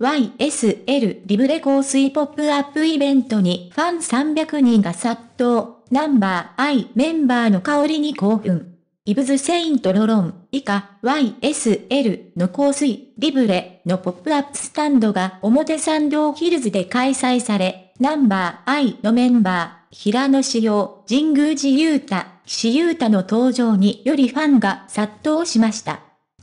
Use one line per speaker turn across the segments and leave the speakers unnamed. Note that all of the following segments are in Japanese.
YSL リブレ香水ポップアップイベントにファン300人が殺到。ナンバー I メンバーの香りに興奮。イブズ・セイント・ロロン以下 YSL の香水リブレのポップアップスタンドが表参道ヒルズで開催され、ナンバー I のメンバー平野志陽、神宮寺勇太、岸勇太の登場によりファンが殺到しました。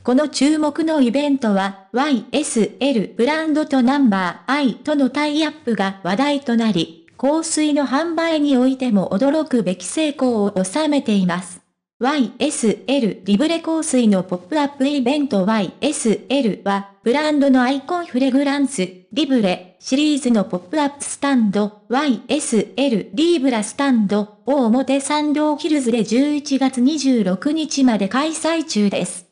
この注目のイベントは YSL ブランドとナンバー I とのタイアップが話題となり、香水の販売においても驚くべき成功を収めています。YSL リブレ香水のポップアップイベント YSL は、ブランドのアイコンフレグランス、リブレシリーズのポップアップスタンド、YSL リーブラスタンド、大表参道ヒルズで11月26日まで開催中です。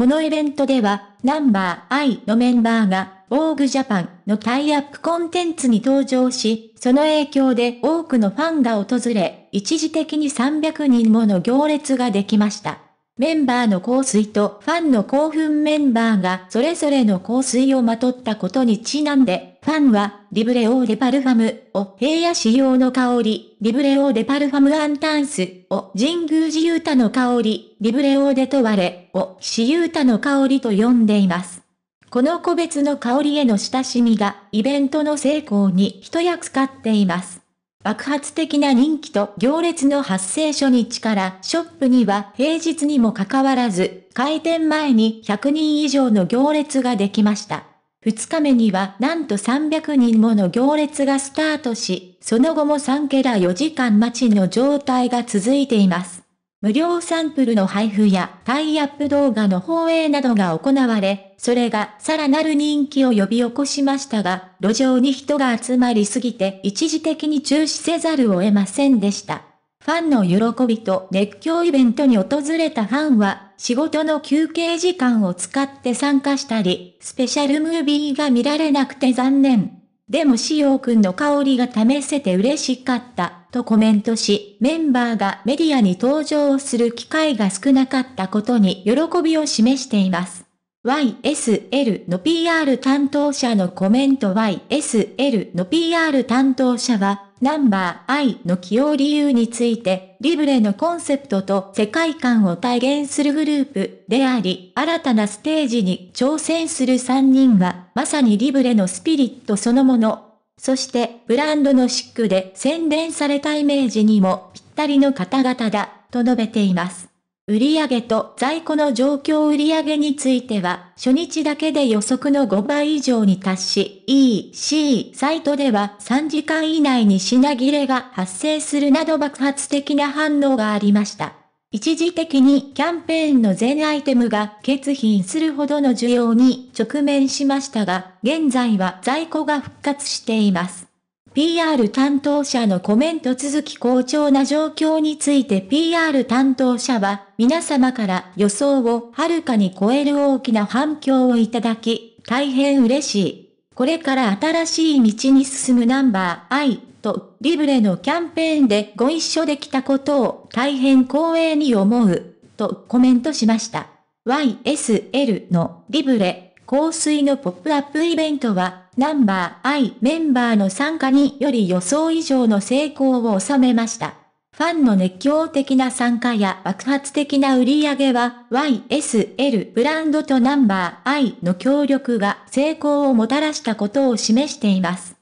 このイベントでは、ナンバー I のメンバーが、オーグジャパンのタイアップコンテンツに登場し、その影響で多くのファンが訪れ、一時的に300人もの行列ができました。メンバーの香水とファンの興奮メンバーがそれぞれの香水をまとったことにちなんで、ファンは、リブレオーデパルファムを平野仕様の香り、リブレオーデパルファムアンタンスを神宮寺ユーの香り、リブレオーデトワレをシユーの香りと呼んでいます。この個別の香りへの親しみがイベントの成功に一役買っています。爆発的な人気と行列の発生初日からショップには平日にもかかわらず、開店前に100人以上の行列ができました。2日目にはなんと300人もの行列がスタートし、その後も3ケラ4時間待ちの状態が続いています。無料サンプルの配布やタイアップ動画の放映などが行われ、それがさらなる人気を呼び起こしましたが、路上に人が集まりすぎて一時的に中止せざるを得ませんでした。ファンの喜びと熱狂イベントに訪れたファンは、仕事の休憩時間を使って参加したり、スペシャルムービーが見られなくて残念。でも塩君の香りが試せて嬉しかった、とコメントし、メンバーがメディアに登場する機会が少なかったことに喜びを示しています。YSL の PR 担当者のコメント YSL の PR 担当者は、ナンバー I の起用理由について、リブレのコンセプトと世界観を体現するグループであり、新たなステージに挑戦する3人は、まさにリブレのスピリットそのもの。そして、ブランドのシックで宣伝されたイメージにもぴったりの方々だ、と述べています。売上と在庫の状況売上については、初日だけで予測の5倍以上に達し、EC サイトでは3時間以内に品切れが発生するなど爆発的な反応がありました。一時的にキャンペーンの全アイテムが欠品するほどの需要に直面しましたが、現在は在庫が復活しています。PR 担当者のコメント続き好調な状況について PR 担当者は、皆様から予想をはるかに超える大きな反響をいただき、大変嬉しい。これから新しい道に進むナンバー I とリブレのキャンペーンでご一緒できたことを大変光栄に思う、とコメントしました。YSL のリブレ香水のポップアップイベントは、ナンバー I メンバーの参加により予想以上の成功を収めました。ファンの熱狂的な参加や爆発的な売り上げは YSL ブランドとナンバー I の協力が成功をもたらしたことを示しています。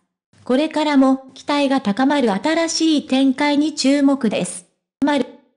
これからも期待が高まる新しい展開に注目です。